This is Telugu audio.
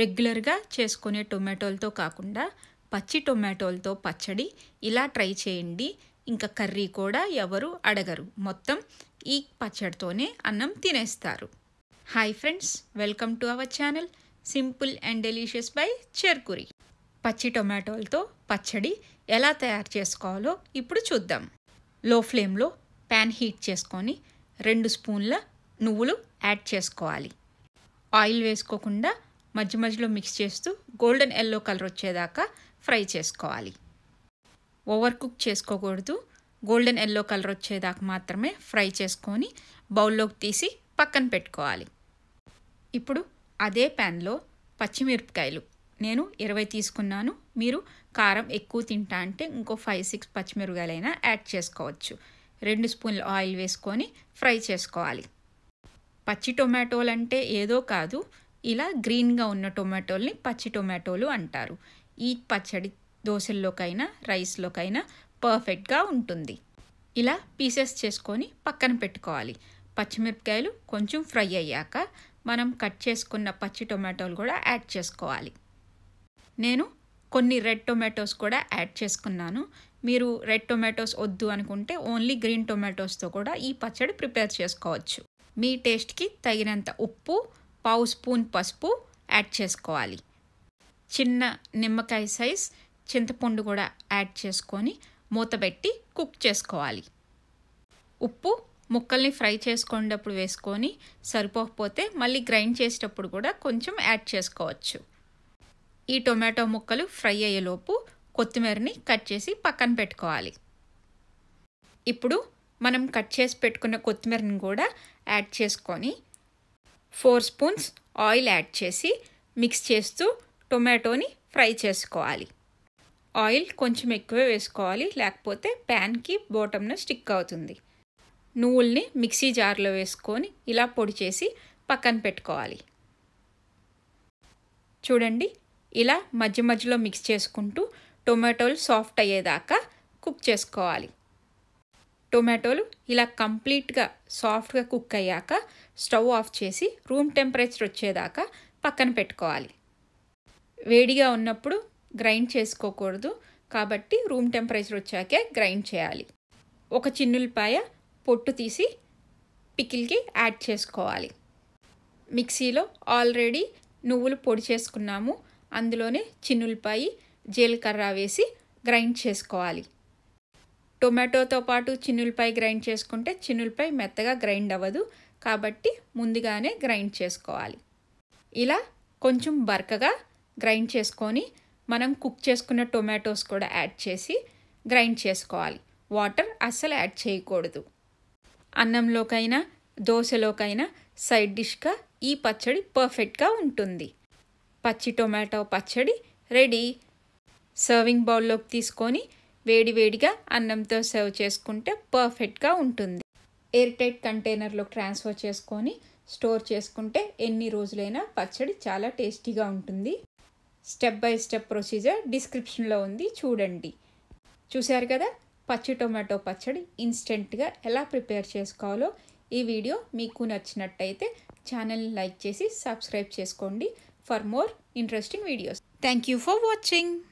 రెగ్యులర్గా చేసుకునే టొమాటోలతో కాకుండా పచ్చి టొమాటోలతో పచ్చడి ఇలా ట్రై చేయండి ఇంకా కర్రీ కూడా ఎవరు అడగరు మొత్తం ఈ పచ్చడితోనే అన్నం తినేస్తారు hi friends welcome to our channel simple and delicious by Cherukuri పచ్చి టొమాటోలతో పచ్చడి ఎలా తయారు చేసుకోవాలో ఇప్పుడు చూద్దాం లో ఫ్లేమ్లో ప్యాన్ హీట్ చేసుకొని రెండు స్పూన్ల నువ్వులు యాడ్ చేసుకోవాలి ఆయిల్ వేసుకోకుండా మధ్య మధ్యలో మిక్స్ చేస్తూ గోల్డెన్ ఎల్లో కలర్ వచ్చేదాకా ఫ్రై చేసుకోవాలి ఓవర్ కుక్ చేసుకోకూడదు గోల్డెన్ ఎల్లో కలర్ వచ్చేదాకా మాత్రమే ఫ్రై చేసుకొని బౌల్లోకి తీసి పక్కన పెట్టుకోవాలి ఇప్పుడు అదే ప్యాన్లో పచ్చిమిరపకాయలు నేను ఇరవై తీసుకున్నాను మీరు కారం ఎక్కువ తింటా అంటే ఇంకో ఫైవ్ సిక్స్ పచ్చిమిరపకాయలైనా యాడ్ చేసుకోవచ్చు రెండు స్పూన్లు ఆయిల్ వేసుకొని ఫ్రై చేసుకోవాలి పచ్చి టొమాటోలు అంటే ఏదో కాదు ఇలా గ్రీన్గా ఉన్న టొమాటోల్ని పచ్చి టొమాటోలు అంటారు ఈ పచ్చడి దోశల్లోకైనా రైస్లోకైనా పర్ఫెక్ట్గా ఉంటుంది ఇలా పీసెస్ చేసుకొని పక్కన పెట్టుకోవాలి పచ్చిమిరపకాయలు కొంచెం ఫ్రై అయ్యాక మనం కట్ చేసుకున్న పచ్చి టొమాటోలు కూడా యాడ్ చేసుకోవాలి నేను కొన్ని రెడ్ టొమాటోస్ కూడా యాడ్ చేసుకున్నాను మీరు రెడ్ టొమాటోస్ వద్దు అనుకుంటే ఓన్లీ గ్రీన్ టొమాటోస్తో కూడా ఈ పచ్చడి ప్రిపేర్ చేసుకోవచ్చు మీ టేస్ట్కి తగినంత ఉప్పు పావు స్పూన్ పసుపు యాడ్ చేసుకోవాలి చిన్న నిమ్మకాయ సైజ్ చింతపండు కూడా యాడ్ చేసుకొని మూతబెట్టి కుక్ చేసుకోవాలి ఉప్పు ముక్కల్ని ఫ్రై చేసుకునేటప్పుడు వేసుకొని సరిపోకపోతే మళ్ళీ గ్రైండ్ చేసేటప్పుడు కూడా కొంచెం యాడ్ చేసుకోవచ్చు ఈ టొమాటో ముక్కలు ఫ్రై అయ్యేలోపు కొత్తిమీరని కట్ చేసి పక్కన పెట్టుకోవాలి ఇప్పుడు మనం కట్ చేసి పెట్టుకున్న కొత్తిమీరని కూడా యాడ్ చేసుకొని ఫోర్ స్పూన్స్ ఆయిల్ యాడ్ చేసి మిక్స్ చేస్తూ టొమాటోని ఫ్రై చేసుకోవాలి ఆయిల్ కొంచెం ఎక్కువే వేసుకోవాలి లేకపోతే ప్యాన్కి బోటంన స్టిక్ అవుతుంది నువ్వుల్ని మిక్సీ జార్లో వేసుకొని ఇలా పొడి చేసి పక్కన పెట్టుకోవాలి చూడండి ఇలా మధ్య మధ్యలో మిక్స్ చేసుకుంటూ టొమాటోలు సాఫ్ట్ అయ్యేదాకా కుక్ చేసుకోవాలి టొమాటోలు ఇలా కంప్లీట్గా సాఫ్ట్గా కుక్ అయ్యాక స్టవ్ ఆఫ్ చేసి రూమ్ టెంపరేచర్ వచ్చేదాకా పక్కన పెట్టుకోవాలి వేడిగా ఉన్నప్పుడు గ్రైండ్ చేసుకోకూడదు కాబట్టి రూమ్ టెంపరేచర్ వచ్చాకే గ్రైండ్ చేయాలి ఒక చిన్నులపాయ పొట్టు తీసి పికిల్కి యాడ్ చేసుకోవాలి మిక్సీలో ఆల్రెడీ నువ్వులు పొడి చేసుకున్నాము అందులోనే చిన్నులపాయి జీలకర్ర వేసి గ్రైండ్ చేసుకోవాలి టొమాటోతో పాటు చిన్నులపై గ్రైండ్ చేసుకుంటే చిన్నులపై మెత్తగా గ్రైండ్ అవ్వదు కాబట్టి ముందుగానే గ్రైండ్ చేసుకోవాలి ఇలా కొంచెం బర్కగా గ్రైండ్ చేసుకొని మనం కుక్ చేసుకున్న టొమాటోస్ కూడా యాడ్ చేసి గ్రైండ్ చేసుకోవాలి వాటర్ అస్సలు యాడ్ చేయకూడదు అన్నంలోకైనా దోశలోకైనా సైడ్ డిష్గా ఈ పచ్చడి పర్ఫెక్ట్గా ఉంటుంది పచ్చి టొమాటో పచ్చడి రెడీ సర్వింగ్ బౌల్లోకి తీసుకొని వేడివేడిగా అన్నంతో సర్వ్ చేసుకుంటే పర్ఫెక్ట్గా ఉంటుంది ఎయిర్ టైట్ కంటైనర్లో ట్రాన్స్ఫర్ చేసుకొని స్టోర్ చేసుకుంటే ఎన్ని రోజులైనా పచ్చడి చాలా టేస్టీగా ఉంటుంది స్టెప్ బై స్టెప్ ప్రొసీజర్ డిస్క్రిప్షన్లో ఉంది చూడండి చూశారు కదా పచ్చి టొమాటో పచ్చడి ఇన్స్టెంట్గా ఎలా ప్రిపేర్ చేసుకోవాలో ఈ వీడియో మీకు నచ్చినట్టయితే ఛానల్ని లైక్ చేసి సబ్స్క్రైబ్ చేసుకోండి for more interesting videos thank you for watching